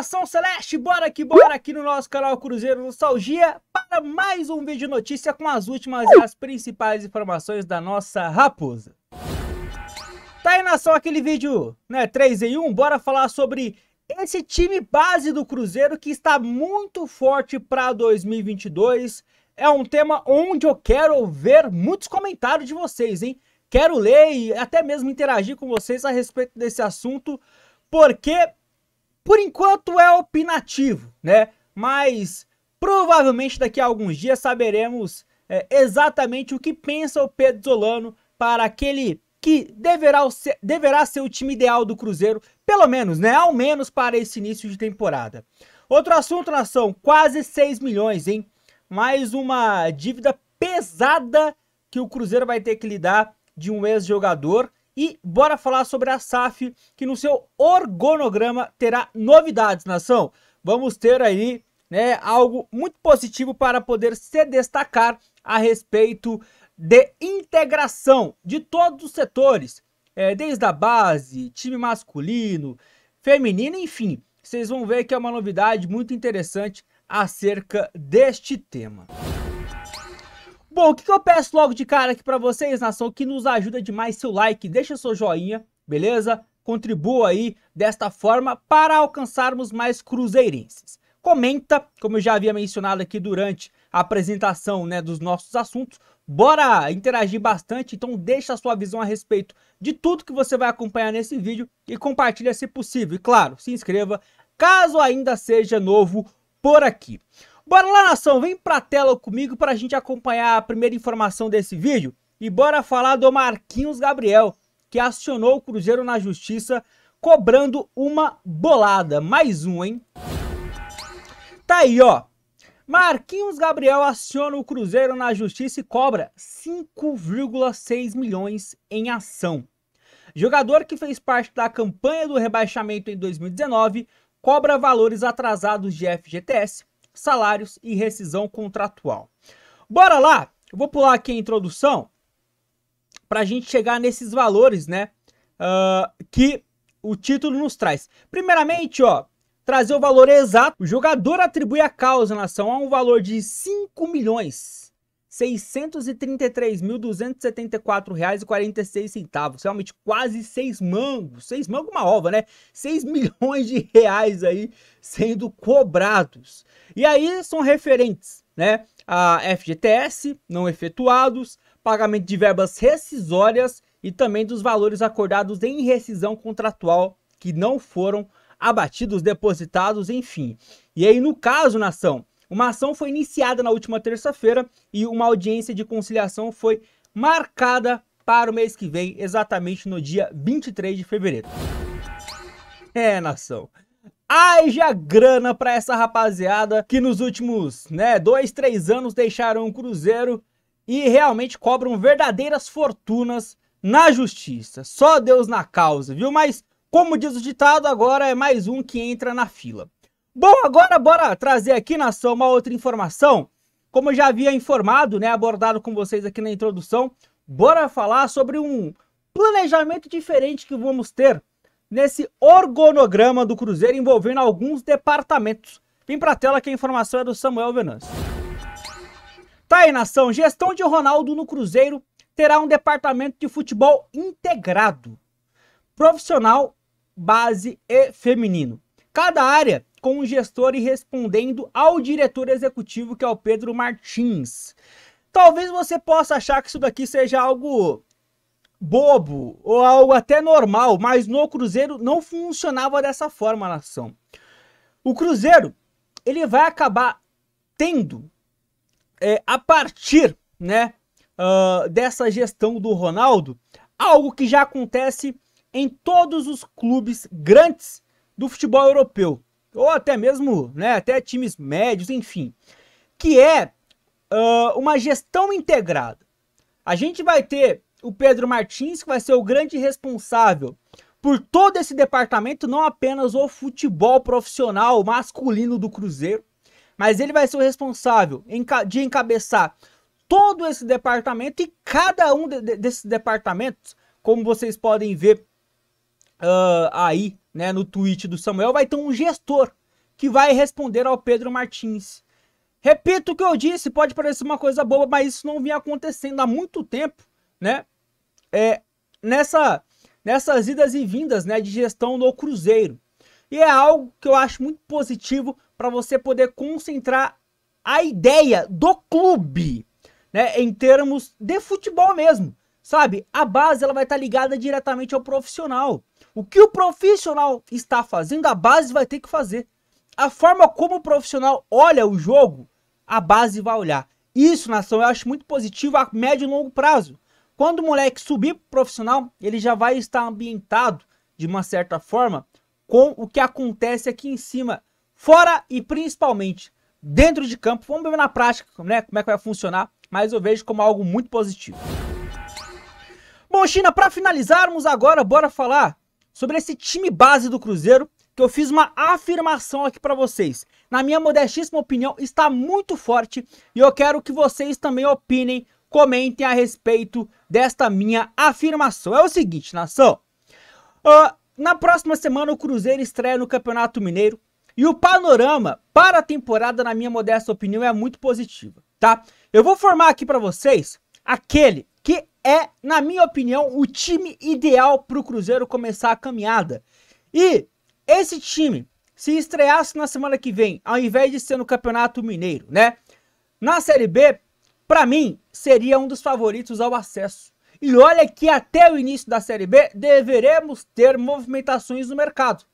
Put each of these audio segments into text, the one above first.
Nação Celeste, bora que bora aqui no nosso canal Cruzeiro Nostalgia para mais um vídeo de notícia com as últimas e as principais informações da nossa raposa. Tá aí, Nação, aquele vídeo né, 3 em 1, bora falar sobre esse time base do Cruzeiro que está muito forte para 2022. É um tema onde eu quero ver muitos comentários de vocês, hein? Quero ler e até mesmo interagir com vocês a respeito desse assunto, porque por enquanto é opinativo, né? Mas provavelmente daqui a alguns dias saberemos é, exatamente o que pensa o Pedro Zolano para aquele que deverá ser, deverá ser o time ideal do Cruzeiro, pelo menos, né? Ao menos para esse início de temporada. Outro assunto, nação, quase 6 milhões, hein? Mais uma dívida pesada que o Cruzeiro vai ter que lidar de um ex-jogador e bora falar sobre a SAF, que no seu organograma terá novidades, nação. Vamos ter aí né, algo muito positivo para poder se destacar a respeito de integração de todos os setores, é, desde a base, time masculino, feminino, enfim. Vocês vão ver que é uma novidade muito interessante acerca deste tema. Bom, o que, eu peço logo de cara aqui para vocês, nação, que nos ajuda demais seu like, deixa seu joinha, beleza? Contribua aí desta forma para alcançarmos mais cruzeirenses. Comenta, como eu já havia mencionado aqui durante a apresentação né, dos nossos assuntos, bora interagir bastante, então deixa a sua visão a respeito de tudo que você vai acompanhar nesse vídeo e compartilha se possível. E claro, se inscreva caso ainda seja novo por aqui. Bora lá, nação, vem pra tela comigo pra gente acompanhar a primeira informação desse vídeo e bora falar do Marquinhos Gabriel, que acionou o Cruzeiro na justiça cobrando uma bolada. Mais um, hein? Tá aí, ó. Marquinhos Gabriel aciona o Cruzeiro na justiça e cobra 5,6 milhões em ação. Jogador que fez parte da campanha do rebaixamento em 2019 cobra valores atrasados de FGTS salários e rescisão contratual. Bora lá! Eu vou pular aqui a introdução para a gente chegar nesses valores, né? Uh, que o título nos traz. Primeiramente, ó, trazer o valor exato. O jogador atribui a causa na ação a um valor de 5 milhões R$ 633.274,46, realmente quase seis mangos, seis mangos é uma ova, né? 6 milhões de reais aí sendo cobrados. E aí são referentes, né, a FGTS não efetuados, pagamento de verbas rescisórias e também dos valores acordados em rescisão contratual que não foram abatidos, depositados, enfim. E aí no caso, nação, uma ação foi iniciada na última terça-feira e uma audiência de conciliação foi marcada para o mês que vem, exatamente no dia 23 de fevereiro. É, nação. Haja grana para essa rapaziada que nos últimos, né, dois, três anos deixaram o Cruzeiro e realmente cobram verdadeiras fortunas na justiça. Só Deus na causa, viu? Mas, como diz o ditado, agora é mais um que entra na fila. Bom, agora bora trazer aqui, nação, uma outra informação. Como eu já havia informado, né, abordado com vocês aqui na introdução, bora falar sobre um planejamento diferente que vamos ter nesse organograma do Cruzeiro envolvendo alguns departamentos. Vem pra tela que a informação é do Samuel Venâncio. Tá aí, nação. Gestão de Ronaldo no Cruzeiro terá um departamento de futebol integrado, profissional, base e feminino. Cada área com o gestor e respondendo ao diretor executivo, que é o Pedro Martins. Talvez você possa achar que isso daqui seja algo bobo ou algo até normal, mas no Cruzeiro não funcionava dessa forma, nação. O Cruzeiro ele vai acabar tendo é, a partir, né, uh, dessa gestão do Ronaldo, algo que já acontece em todos os clubes grandes do futebol europeu ou até mesmo né, até times médios, enfim, que é uh, uma gestão integrada. A gente vai ter o Pedro Martins, que vai ser o grande responsável por todo esse departamento, não apenas o futebol profissional masculino do Cruzeiro, mas ele vai ser o responsável de encabeçar todo esse departamento e cada um de, de, desses departamentos, como vocês podem ver uh, aí, né, no tweet do Samuel, vai ter um gestor que vai responder ao Pedro Martins. Repito o que eu disse, pode parecer uma coisa boba, mas isso não vinha acontecendo há muito tempo, né? É, nessa, nessas idas e vindas, né, de gestão no Cruzeiro. E é algo que eu acho muito positivo para você poder concentrar a ideia do clube, né, em termos de futebol mesmo, sabe? A base ela vai estar tá ligada diretamente ao profissional. O que o profissional está fazendo, a base vai ter que fazer. A forma como o profissional olha o jogo, a base vai olhar. Isso, nação, eu acho muito positivo a médio e longo prazo. Quando o moleque subir pro profissional, ele já vai estar ambientado, de uma certa forma, com o que acontece aqui em cima, fora e principalmente dentro de campo. Vamos ver na prática né, como é que vai funcionar, mas eu vejo como algo muito positivo. Bom, China, para finalizarmos agora, bora falar sobre esse time base do Cruzeiro, que eu fiz uma afirmação aqui para vocês. Na minha modestíssima opinião, está muito forte e eu quero que vocês também opinem, comentem a respeito desta minha afirmação. É o seguinte, nação. Uh, na próxima semana, o Cruzeiro estreia no Campeonato Mineiro. E o panorama para a temporada, na minha modesta opinião, é muito positivo, tá? Eu vou formar aqui para vocês aquele que é, na minha opinião, o time ideal para o Cruzeiro começar a caminhada. E esse time, se estreasse na semana que vem, ao invés de ser no Campeonato Mineiro, né? Na Série B, para mim, seria um dos favoritos ao acesso. E olha que até o início da Série B deveremos ter movimentações no mercado.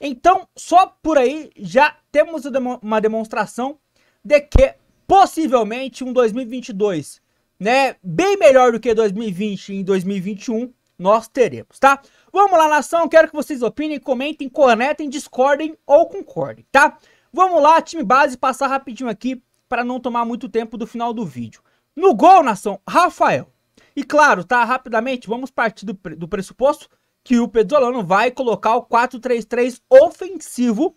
Então, só por aí já temos uma demonstração de que possivelmente um 2022 né, bem melhor do que 2020 em 2021 nós teremos, tá? Vamos lá, nação, quero que vocês opinem, comentem, conectem discordem ou concordem, tá? Vamos lá, time base, passar rapidinho aqui para não tomar muito tempo do final do vídeo. No gol, nação, Rafael. E claro, tá, rapidamente, vamos partir do, do pressuposto que o pedro Pedrolano vai colocar o 4-3-3 ofensivo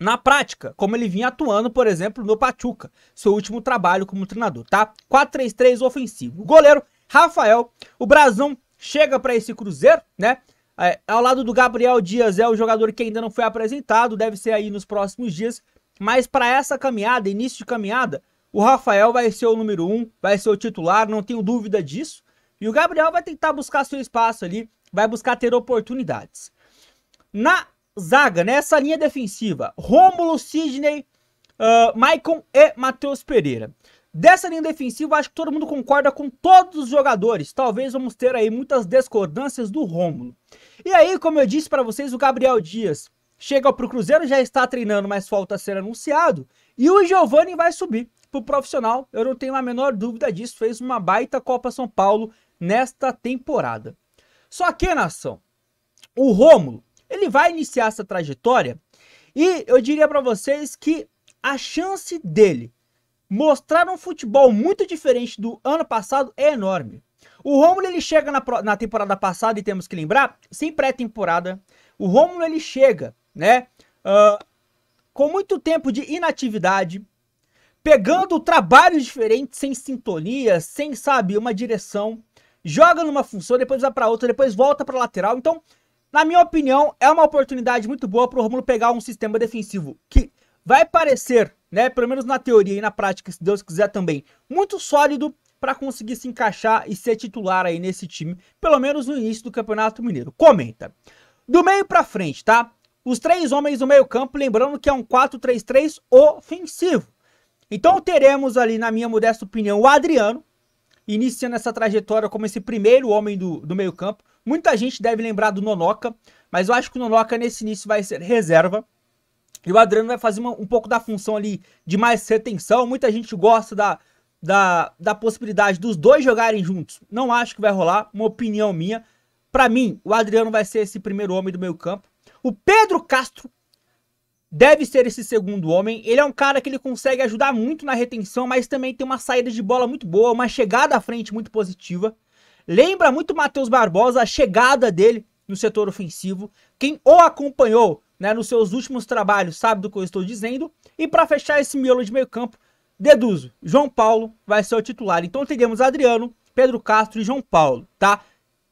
na prática, como ele vinha atuando, por exemplo, no Pachuca, seu último trabalho como treinador, tá? 4-3-3 ofensivo. O goleiro, Rafael, o Brasão chega para esse Cruzeiro, né? É, ao lado do Gabriel Dias é o jogador que ainda não foi apresentado, deve ser aí nos próximos dias. Mas para essa caminhada, início de caminhada, o Rafael vai ser o número um, vai ser o titular, não tenho dúvida disso. E o Gabriel vai tentar buscar seu espaço ali, vai buscar ter oportunidades. Na zaga, né? Essa linha defensiva. Rômulo, Sidney, uh, Maicon e Matheus Pereira. Dessa linha defensiva, acho que todo mundo concorda com todos os jogadores. Talvez vamos ter aí muitas discordâncias do Rômulo. E aí, como eu disse para vocês, o Gabriel Dias chega para o Cruzeiro, já está treinando, mas falta ser anunciado. E o Giovani vai subir pro profissional, eu não tenho a menor dúvida disso. Fez uma baita Copa São Paulo nesta temporada. Só que, nação, o Rômulo ele vai iniciar essa trajetória e eu diria para vocês que a chance dele mostrar um futebol muito diferente do ano passado é enorme. O Romulo ele chega na, na temporada passada e temos que lembrar, sem pré-temporada, o Romulo ele chega, né, uh, com muito tempo de inatividade, pegando trabalhos diferentes, sem sintonia, sem sabe uma direção, joga numa função, depois vai para outra, depois volta para lateral. Então na minha opinião, é uma oportunidade muito boa para o Romulo pegar um sistema defensivo que vai parecer, né, pelo menos na teoria e na prática, se Deus quiser também, muito sólido para conseguir se encaixar e ser titular aí nesse time, pelo menos no início do Campeonato Mineiro. Comenta. Do meio para frente, tá? Os três homens no meio-campo, lembrando que é um 4-3-3 ofensivo. Então teremos ali, na minha modesta opinião, o Adriano, iniciando essa trajetória como esse primeiro homem do, do meio-campo. Muita gente deve lembrar do Nonoca, mas eu acho que o Nonoca nesse início vai ser reserva. E o Adriano vai fazer uma, um pouco da função ali de mais retenção. Muita gente gosta da, da, da possibilidade dos dois jogarem juntos. Não acho que vai rolar, uma opinião minha. Para mim, o Adriano vai ser esse primeiro homem do meio campo. O Pedro Castro deve ser esse segundo homem. Ele é um cara que ele consegue ajudar muito na retenção, mas também tem uma saída de bola muito boa, uma chegada à frente muito positiva. Lembra muito Matheus Barbosa, a chegada dele no setor ofensivo. Quem o acompanhou né, nos seus últimos trabalhos sabe do que eu estou dizendo. E para fechar esse miolo de meio campo, deduzo, João Paulo vai ser o titular. Então teremos Adriano, Pedro Castro e João Paulo, tá?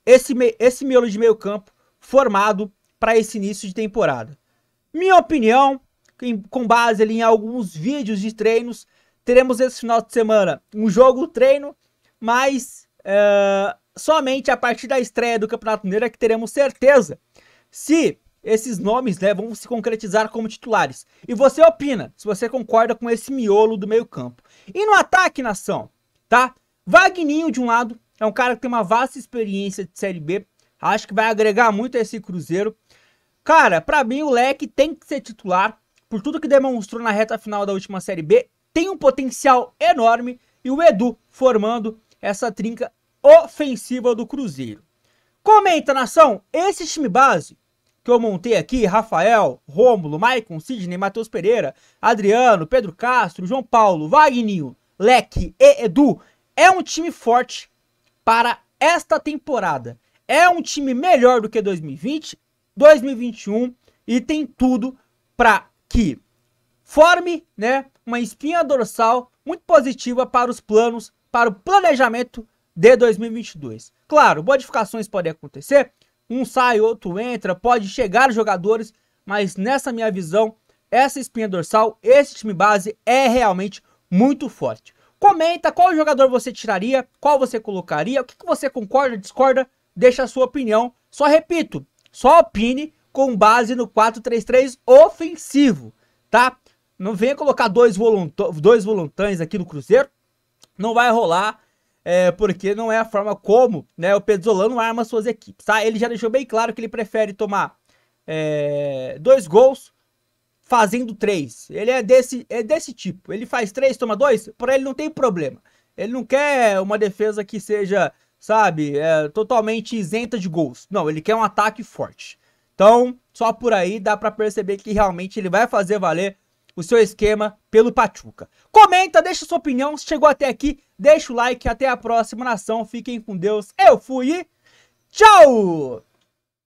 Esse, esse miolo de meio campo formado para esse início de temporada. Minha opinião, com base ali em alguns vídeos de treinos, teremos esse final de semana um jogo treino, mas ah, somente a partir da estreia do Campeonato Mineiro é que teremos certeza se esses nomes né, vão se concretizar como titulares. E você opina se você concorda com esse miolo do meio-campo. E no ataque, nação, tá? Vagninho, de um lado, é um cara que tem uma vasta experiência de Série B. Acho que vai agregar muito a esse Cruzeiro. Cara, para mim o Leque tem que ser titular. Por tudo que demonstrou na reta final da última Série B, tem um potencial enorme. E o Edu formando essa trinca ofensiva do Cruzeiro. Comenta, nação, esse time base que eu montei aqui, Rafael, Rômulo, Maicon, Sidney, Matheus Pereira, Adriano, Pedro Castro, João Paulo, Wagninho, Leque e Edu, é um time forte para esta temporada. É um time melhor do que 2020, 2021 e tem tudo para que forme, né, uma espinha dorsal muito positiva para os planos para o planejamento de 2022. Claro, modificações podem acontecer, um sai, outro entra, pode chegar jogadores, mas nessa minha visão, essa espinha dorsal, esse time base é realmente muito forte. Comenta qual jogador você tiraria, qual você colocaria, o que, você concorda, discorda, deixa a sua opinião. Só repito, só opine com base no 4-3-3 ofensivo, tá? Não venha colocar dois, volunt dois aqui no Cruzeiro, não vai rolar, é, porque não é a forma como né, o Pedzolano arma suas equipes, tá? Ele já deixou bem claro que ele prefere tomar é, dois gols fazendo três. Ele é desse, é desse tipo. Ele faz três, toma dois, para ele não tem problema. Ele não quer uma defesa que seja, sabe, é, totalmente isenta de gols. Não, ele quer um ataque forte. Então, só por aí dá para perceber que realmente ele vai fazer valer o seu esquema pelo Pachuca. Comenta, deixa sua opinião, se chegou até aqui, deixa o like, até a próxima nação, fiquem com Deus, eu fui tchau!